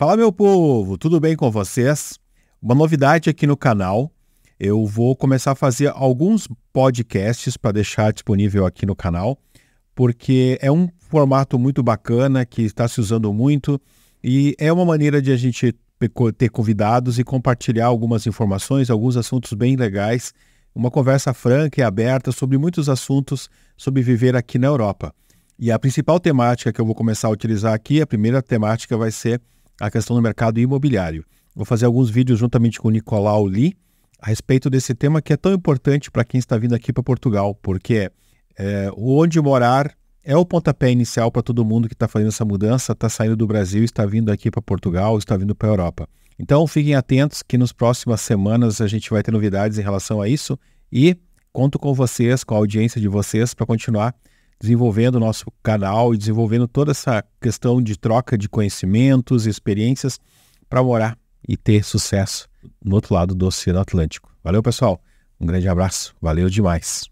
Fala meu povo, tudo bem com vocês? Uma novidade aqui no canal. Eu vou começar a fazer alguns podcasts para deixar disponível aqui no canal, porque é um formato muito bacana que está se usando muito e é uma maneira de a gente ter convidados e compartilhar algumas informações, alguns assuntos bem legais, uma conversa franca e aberta sobre muitos assuntos sobre viver aqui na Europa. E a principal temática que eu vou começar a utilizar aqui, a primeira temática vai ser a questão do mercado imobiliário. Vou fazer alguns vídeos juntamente com o Nicolau Li a respeito desse tema que é tão importante para quem está vindo aqui para Portugal, porque é, onde morar é o pontapé inicial para todo mundo que está fazendo essa mudança, está saindo do Brasil, está vindo aqui para Portugal, está vindo para a Europa. Então fiquem atentos que nas próximas semanas a gente vai ter novidades em relação a isso e conto com vocês, com a audiência de vocês, para continuar desenvolvendo o nosso canal e desenvolvendo toda essa questão de troca de conhecimentos e experiências para morar e ter sucesso no outro lado do Oceano Atlântico. Valeu, pessoal. Um grande abraço. Valeu demais.